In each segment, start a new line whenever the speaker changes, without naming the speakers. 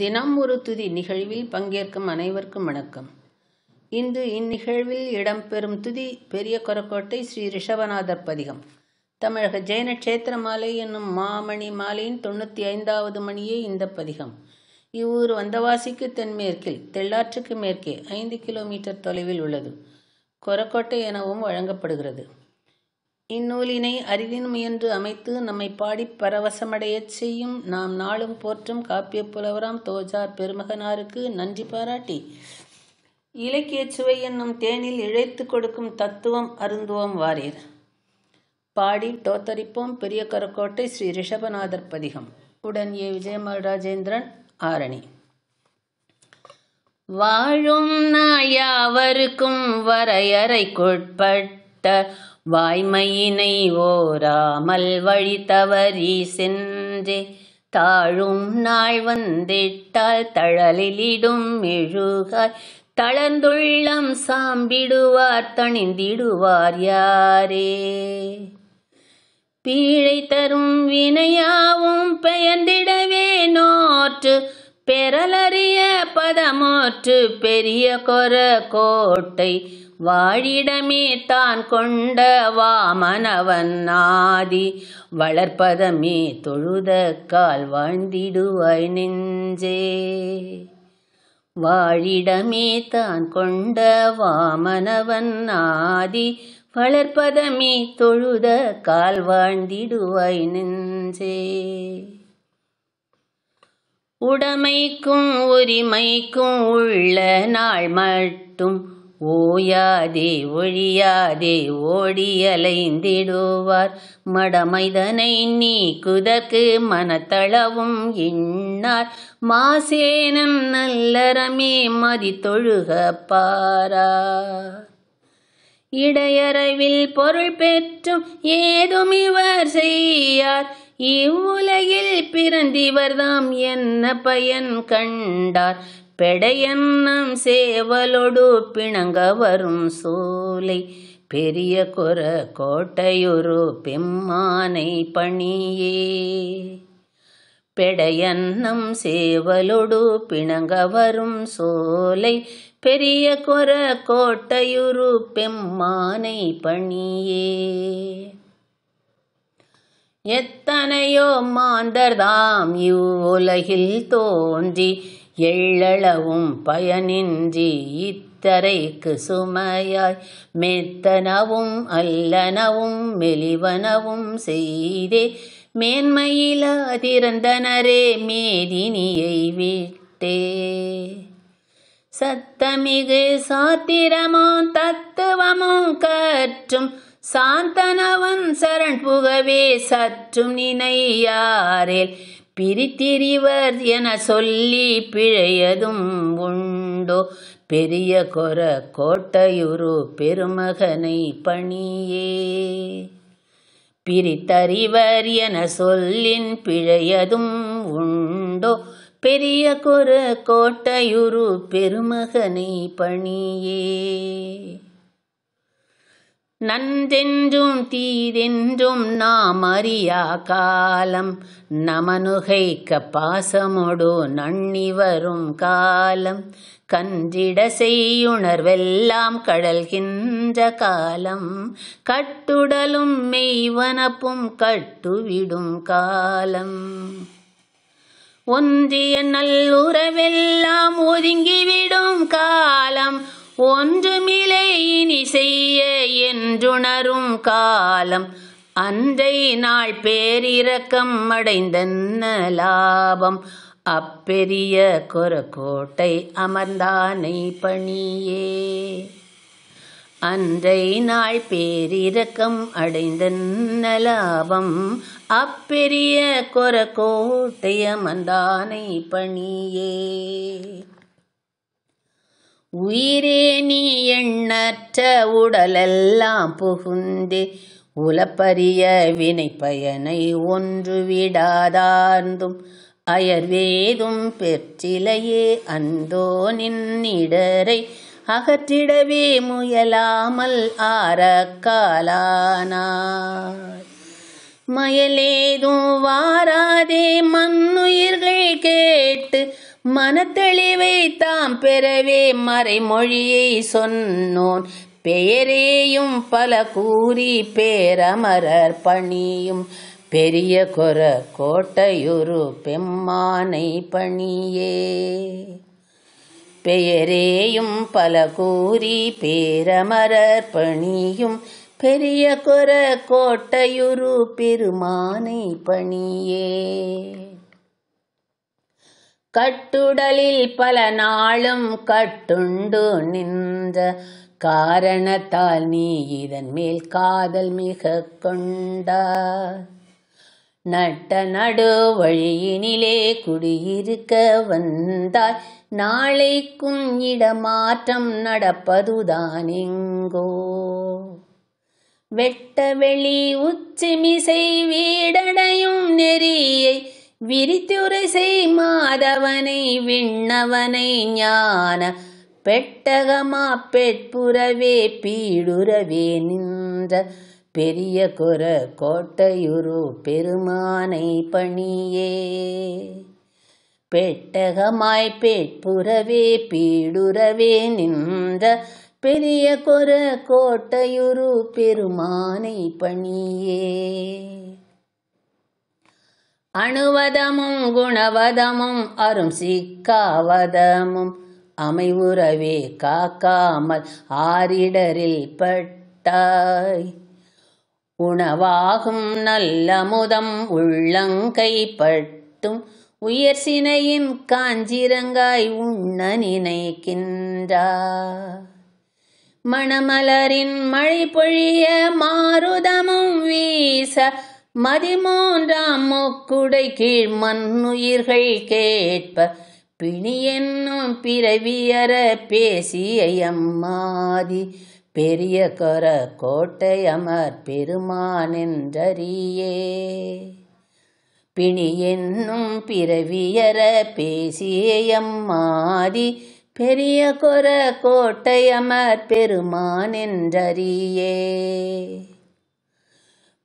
தினம் ஒரு துதி நிகழ்வில் பங்கேற்கும் அனைவருக்கும் வணக்கம் இன்று இந்நிகழ்வில் இடம்பெறும் துதி பெரிய கொரக்கோட்டை ஸ்ரீ ரிஷபநாதர் பதிகம் தமிழக ஜெயன கஷேத்திர மாலை என்னும் மாமணி மாலையின் தொண்ணூற்றி ஐந்தாவது மணியே இந்த பதிகம் இவ்வூர் வந்தவாசிக்கு தென்மேற்கில் தெள்ளாற்றுக்கு மேற்கே ஐந்து கிலோமீட்டர் தொலைவில் உள்ளது கொரக்கோட்டை எனவும் வழங்கப்படுகிறது இந்நூலினை அறிவின் முயன்று அமைத்து நம்மை பாடிப் பரவசமடையச் செய்யும் நாம் நாளும் போற்றும் காப்பிய புலவராம் தோஜார் பெருமகனாருக்கு நன்றி பாராட்டி இலக்கிய சுவை என்னும் தேனில் இழைத்து கொடுக்கும் தத்துவம் அருந்துவோம் வாரீர் பாடி தோத்தரிப்போம் பெரிய கரக்கோட்டை ஸ்ரீ ரிஷபநாதர் பதிகம் உடன் ஏ விஜயமால் ராஜேந்திரன் ஆரணி வாழும் நாயாவருக்கும் வரையறைக்குட்பட்ட வாய்மையினை ஓராமல் வழி தவறி சென்றே தாழும் நாள் வந்திட்டால் தழலிலிடும் எழுகாய் தளர்ந்துள்ளம் சாம்பிடுவார் தணிந்திடுவார் யாரே பீழை தரும் வினையாவும் பெயர்ந்திடவே நோற்று பெறலறிய பதமோற்று பெரிய கொர கோட்டை வாழிடமே தான் கொண்ட வாமனவன் ஆதி வளர்ப்பதமே தொழுத கால் வாழ்ந்திடுவாய் நெஞ்சே வாழிடமே தான் கொண்ட வாமனவன் ஆதி வளர்ப்பதமே தொழுத கால் வாழ்ந்திடுவாய் நெஞ்சே உடமைக்கும் உரிமைக்கும் உள்ள நாள் மட்டும் ஓயாதே ஒழியாதே ஓடியலைந்திடுவார் மடமைதனை நீக்குதற்கு மனத்தளவும் எண்ணார் மாசேனம் நல்லறமே மதித்தொழுக பாரா இடையறவில் பொருள் பெற்றும் ஏதும் இவர் செய்யார் இவ்வுலகில் பிறந்திவர்தாம் என்ன பயன் கண்டார் பெடையன்னம் சேவலொடு பிணங்க வரும் சோலை பெரிய குர கோட்டையொரு பெம்மானை பணியே பெடையன்னம் சேவலொடு பிணங்க வரும் சோலை பெரிய குர கோட்டையுரு பெம்மானை பணியே எத்தனையோ மாந்தர்தாம் இவ்வுலகில் தோன்றி எள்ளளவும் பயனின்றி இத்தரைக்கு சுமையாய் மெத்தனவும் அல்லனவும் மெலிவனவும் செய்தே மேன்மையில திறந்தனரே மேதினியை விட்டே சத்தமிகு சாத்திரமோ தத்துவமோ கற்றும் சாந்தனவன் சரண் புகவே சற்றும் நினையாரேல் பிரித்திரிவர் என சொல்லி பிழையதும் உண்டோ பெரிய கொர கோட்டையுரு பெருமகனை பணியே பிரித்தறிவர் என சொல்லின் பிழையதும் உண்டோ பெரிய கொர கோட்டையுரு பெருமகனை பணியே நன்றென்றும் தீதென்றும் நாம் அறியா காலம் நமனுகைக்க பாசமொடு நண்ணி வரும் காலம் கன்றிட செய்யுணர்வெல்லாம் கடல்கின்ற காலம் கட்டுடலும் மெய்வனப்பும் கட்டுவிடும் காலம் ஒன்றிய நல்லுறவெல்லாம் ஒதுங்கிவிடும் காலம் ஒன்றுமிலை இனி செய்ய என்றுணரும் காலம் அன்றை நாள் பேரிரக்கம் அடைந்தன்ன லாபம் அப்பெரிய குரக்கோட்டை அமர்ந்தானை பணியே அன்றை நாள் பேரிரக்கம் அடைந்தன்ன லாபம் அப்பெரிய கொரக்கோட்டை அமர்ந்தானை பணியே உயிரே நீ எண்ணற்ற உடலெல்லாம் புகுந்து உலப்பரிய வினை பயனை ஒன்று விடாதார்ந்தும் அயர்வேதும் பெற்றிலையே அந்தோ நின்னிடரை அகற்றிடவே முயலாமல் ஆரக்காலானார் மயலேதும் வாராதே மண்ணுயிர்கள் கேட்டு மனத்தெளிவை தாம் பெறவே மறைமொழியை சொன்னோன் பெயரேயும் பல கூறி பேரமரர் பணியும் பெரிய கொர கோட்டையுரு பெம்மானை பணியே பெயரேயும் பல கூறி பேரமரர் பணியும் பெரிய குர கோட்டையுரு பெருமானை பணியே கட்டுடலில் பல நாளும் கட்டுண்டு நின்ற காரணத்தால் நீ இதன் மேல் காதல் மிக கொண்ட நட்ட நடு வழியினிலே குடியிருக்க வந்தாய் நாளைக்கும் இடமாற்றம் நடப்பதுதான் எங்கோ வெட்டவெளி உச்சிமிசை வீடடையும் நெறியை விரித்துரைசை மாதவனை விண்ணவனை ஞான பெட்டகமா பெட்புறவே பீடுறவே நின்ற பெரிய குர கோட்டையுரு பெருமானை பணியே பெட்டகமாய் பெட்புறவே பீடுறவே நின்ற பெரிய கொர கோட்டையுரு பெருமானை பணியே அணுவதமும் குணவதமும் அரும் சிக்காவதமும் அமைவுறவே காக்காமல் ஆரிடரில் பட்டாய் உணவாகும் நல்லமுதம் உள்ளங்கைப்பட்டும் உயர் சினையின் காஞ்சிரங்காய் உண்ண நினைக்கின்றா மணமலரின் மழை பொழிய மாருதமும் வீச மதிமூன்றாம் முக்குடை கீழ் மண்ணுயிர்கள் கேட்ப பிணி என்னும் பிறவியற பேசிய எம்மாதி பெரிய கர கோட்டை அமர் பெருமான் என்றறியே பிணி என்னும் பிறவியற பேசிய பெரிய கொர கோட்டையமர் பெருமான் என்றறியே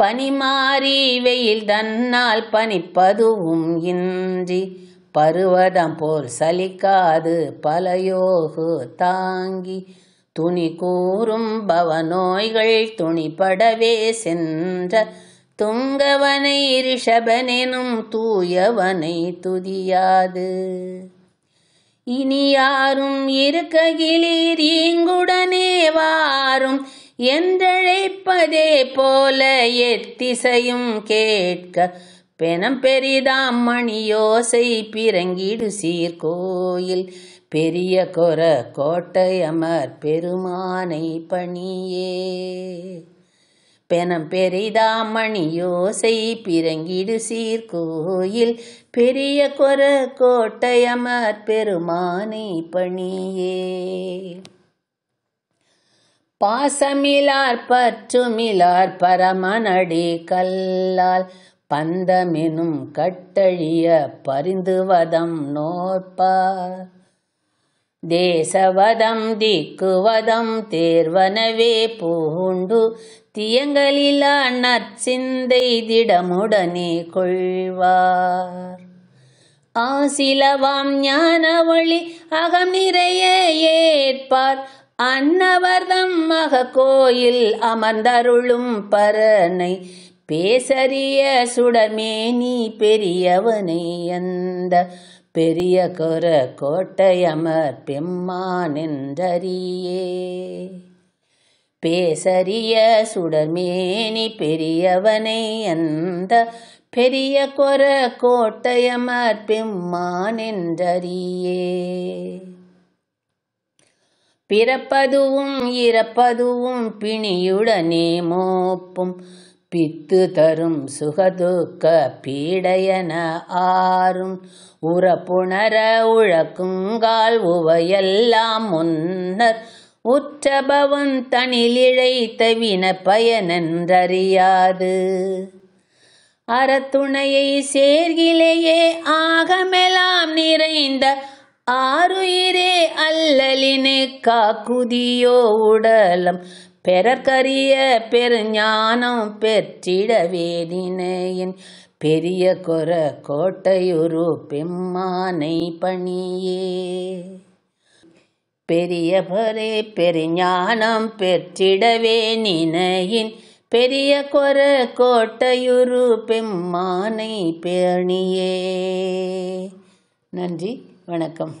பனிமாறி வெயில் தன்னால் பனிப்பதுவும் இன்றி பருவதம் போல் சலிக்காது பலயோகு தாங்கி துணி கூறும் பவநோய்கள் துணிபடவே சென்ற துங்கவனை ரிஷபனெனும் தூயவனை துதியாது இனி யாரும் இருக்ககிலீர் இங்குடனே வாரும் என்றழைப்பதே போல எத்திசையும் கேட்க பெணம் பெரிதாம் மணியோசை பிறங்கிடு சீர்கோயில் பெரிய கொர கோட்டை அமர் பெருமானை பணியே பெணம் பெரிதாமணியோசை பிறங்கிடு சீர்கோயில் பெரிய கொர கோட்டையமர் பெருமானை பணியே பாசமிலார் பற்றுமிலார் பரமனடி கல்லால் பந்தமெனும் கட்டழிய பரிந்துவதம் நோற்பார் தேசவதம் திக்குவதம் தேர்வனவே பூண்டு தியங்களிலா நற்சிந்தை திடமுடனே கொள்வார் ஆசிலவாம் ஞான வழி அகம் நிறைய ஏற்பார் அன்னவர்தம் மக கோயில் அமர்ந்தருளும் பரனை பேசறிய சுடமேனி பெரியவனை அந்த பெரிய கொர கோட்டையமர் பெம்மான் என்றறியே பேசரிய சுடர்மேனி பெரியவனை அந்த பெரிய கொர கோட்டயமற் பெம்மானென்றறியே பிறப்பதுவும் இறப்பதுவும் பிணியுடனே மோப்பும் பித்து தரும் சுகதுக்க பீடையன ஆறும் உறப்புணர உழக்குங்கால் உவையெல்லாம் முன்னர் உற்றபவன் தனிலிழைத்த வின பயனென்றறியாது அறத்துணையை சேர்கிலேயே ஆகமெலாம் நிறைந்த ஆறுயிரே அல்லலினே காக்குதியோ உடலம் பெறற்கரிய பெருஞானம் பெற்றிட வேதினையின் பெரிய கொர கோட்டையுரு பெம்மானை பணியே பெரியவரே பெருஞானம் பெற்றிடவே நினையின் பெரிய கொர கோட்டையுரு பெம்மானை பேணியே நன்றி வணக்கம்